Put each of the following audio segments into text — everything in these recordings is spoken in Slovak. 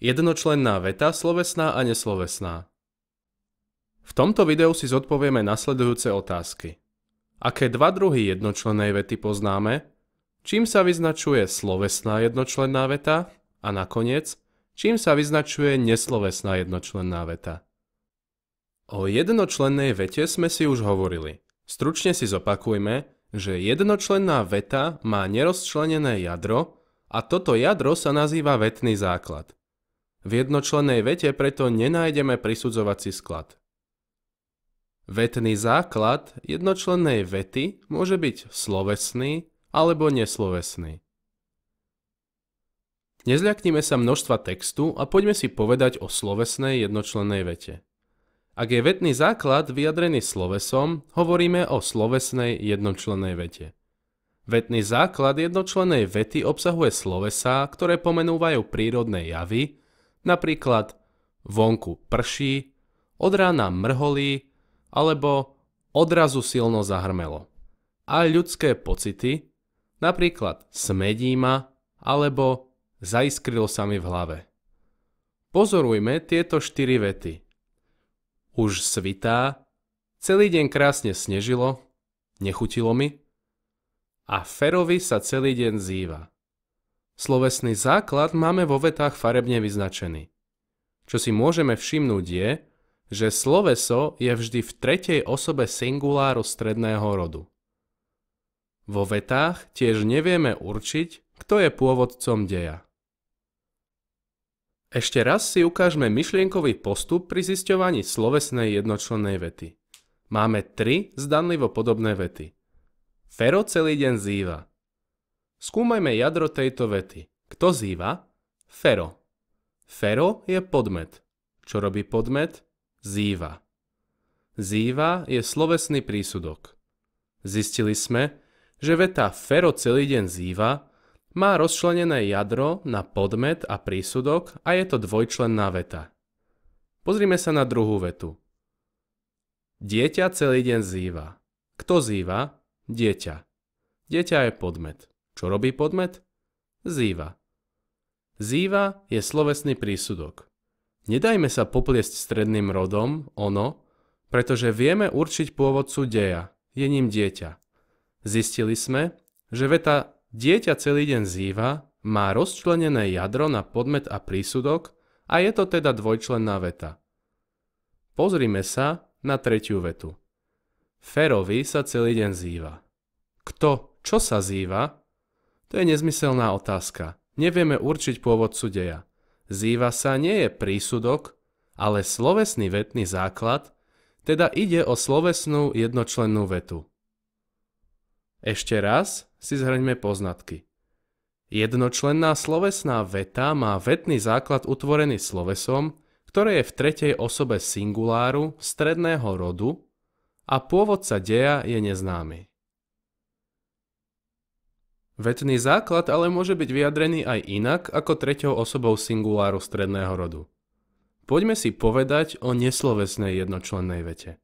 Jednočlenná veta, slovesná a neslovesná. V tomto videu si zodpovieme nasledujúce otázky. Aké dva druhy jednočlennej vety poznáme? Čím sa vyznačuje slovesná jednočlenná veta? A nakoniec, čím sa vyznačuje neslovesná jednočlenná veta? O jednočlennej vete sme si už hovorili. Stručne si zopakujme, že jednočlenná veta má nerozčlenené jadro a toto jadro sa nazýva vetný základ. V jednočlenej vete preto nenájdeme prisudzovací sklad. Vetný základ jednočlennej vety môže byť slovesný alebo neslovesný. Nezľaknime sa množstva textu a poďme si povedať o slovesnej jednočlennej vete. Ak je vetný základ vyjadrený slovesom, hovoríme o slovesnej jednočlennej vete. Vetný základ jednočlennej vety obsahuje slovesá, ktoré pomenúvajú prírodné javy, Napríklad vonku prší, od rána mrholí alebo odrazu silno zahrmelo. A ľudské pocity, napríklad smedí ma alebo zaiskrilo sa mi v hlave. Pozorujme tieto štyri vety. Už svitá, celý deň krásne snežilo, nechutilo mi a Ferovi sa celý deň zýva. Slovesný základ máme vo vetách farebne vyznačený. Čo si môžeme všimnúť je, že sloveso je vždy v tretej osobe singuláru stredného rodu. Vo vetách tiež nevieme určiť, kto je pôvodcom deja. Ešte raz si ukážme myšlienkový postup pri zisťovaní slovesnej jednočlennej vety. Máme tri zdanlivo podobné vety. Fero celý deň zýva – Skúmajme jadro tejto vety. Kto zýva? Fero. Fero je podmet. Čo robí podmet? Zýva. Zýva je slovesný prísudok. Zistili sme, že veta Fero celý deň zýva má rozčlenené jadro na podmet a prísudok a je to dvojčlenná veta. Pozrime sa na druhú vetu. Dieťa celý deň zýva. Kto zýva? Dieťa. Dieťa je podmet. Čo robí podmet? Zýva. Zýva je slovesný prísudok. Nedajme sa popliesť stredným rodom, ono, pretože vieme určiť pôvodcu deja, je ním dieťa. Zistili sme, že veta dieťa celý deň zýva má rozčlenené jadro na podmet a prísudok a je to teda dvojčlenná veta. Pozrime sa na tretiu vetu. Ferovi sa celý deň zýva. Kto čo sa zýva, to je nezmyselná otázka. Nevieme určiť pôvod deja. Zýva sa nie je prísudok, ale slovesný vetný základ, teda ide o slovesnú jednočlennú vetu. Ešte raz si zhrňme poznatky. Jednočlenná slovesná veta má vetný základ utvorený slovesom, ktoré je v tretej osobe singuláru stredného rodu a pôvodca deja je neznámy. Vetný základ ale môže byť vyjadrený aj inak ako treťou osobou singuláru stredného rodu. Poďme si povedať o neslovesnej jednočlennej vete.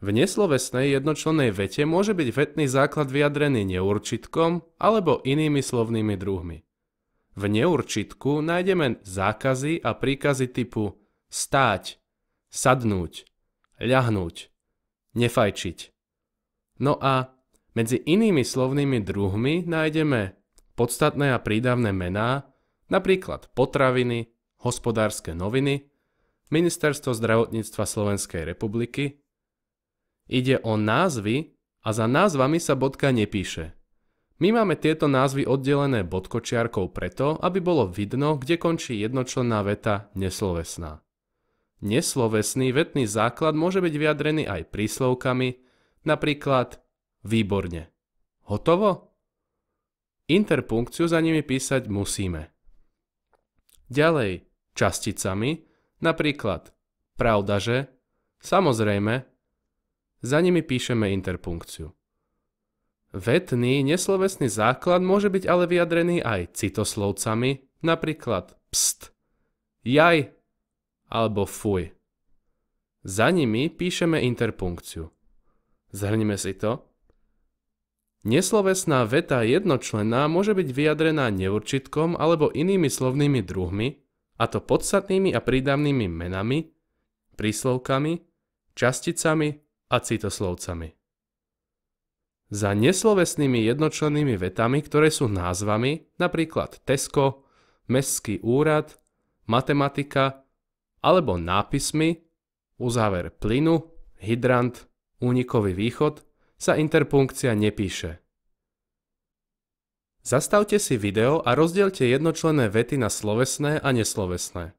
V neslovesnej jednočlennej vete môže byť vetný základ vyjadrený neurčitkom alebo inými slovnými druhmi. V neurčitku nájdeme zákazy a príkazy typu stáť, sadnúť, ľahnúť, nefajčiť. No a medzi inými slovnými druhmi nájdeme podstatné a prídavné mená, napríklad potraviny, hospodárske noviny, Ministerstvo zdravotníctva Slovenskej republiky. Ide o názvy a za názvami sa bodka nepíše. My máme tieto názvy oddelené bodkočiarkou preto, aby bolo vidno, kde končí jednočlenná veta neslovesná. Neslovesný vetný základ môže byť vyjadrený aj príslovkami, napríklad Výborne. Hotovo? Interpunkciu za nimi písať musíme. Ďalej, časticami, napríklad pravdaže, samozrejme, za nimi píšeme interpunkciu. Vetný neslovesný základ môže byť ale vyjadrený aj citoslovcami, napríklad pst, jaj alebo fuj. Za nimi píšeme interpunkciu. Zhrnime si to. Neslovesná veta jednočlenná môže byť vyjadrená neurčitkom alebo inými slovnými druhmi, a to podstatnými a prídavnými menami, príslovkami, časticami a citoslovcami. Za neslovesnými jednočlennými vetami, ktoré sú názvami, napríklad Tesco, Mestský úrad, matematika, alebo nápismi, uzáver plynu, hydrant, únikový východ, sa interpunkcia nepíše. Zastavte si video a rozdielte jednočlenné vety na slovesné a neslovesné.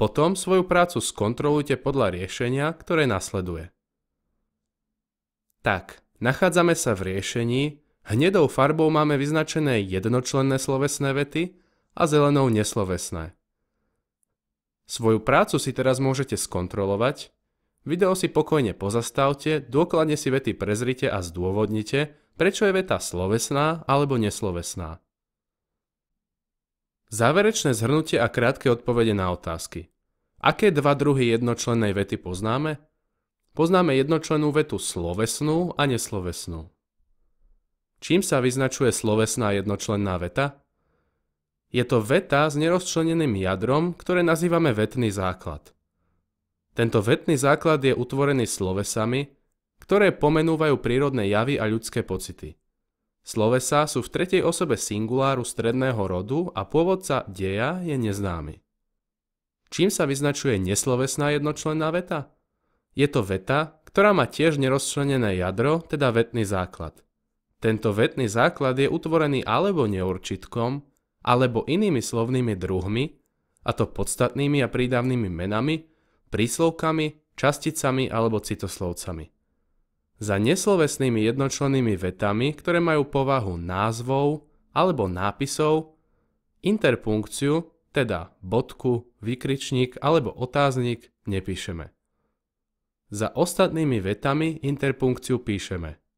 Potom svoju prácu skontrolujte podľa riešenia, ktoré nasleduje. Tak, nachádzame sa v riešení, hnedou farbou máme vyznačené jednočlenné slovesné vety a zelenou neslovesné. Svoju prácu si teraz môžete skontrolovať Video si pokojne pozastavte, dôkladne si vety prezrite a zdôvodnite, prečo je veta slovesná alebo neslovesná. Záverečné zhrnutie a krátke odpovede na otázky. Aké dva druhy jednočlennej vety poznáme? Poznáme jednočlennú vetu slovesnú a neslovesnú. Čím sa vyznačuje slovesná jednočlenná veta? Je to veta s nerozčleneným jadrom, ktoré nazývame vetný základ. Tento vetný základ je utvorený slovesami, ktoré pomenúvajú prírodné javy a ľudské pocity. Slovesa sú v tretej osobe singuláru stredného rodu a pôvodca deja je neznámy. Čím sa vyznačuje neslovesná jednočlenná veta? Je to veta, ktorá má tiež nerozčlenené jadro, teda vetný základ. Tento vetný základ je utvorený alebo neurčitkom, alebo inými slovnými druhmi, a to podstatnými a prídavnými menami, príslovkami, časticami alebo citoslovcami. Za neslovesnými jednočlennými vetami, ktoré majú povahu názvov alebo nápisov, interpunkciu, teda bodku, vykričník alebo otáznik, nepíšeme. Za ostatnými vetami interpunkciu píšeme –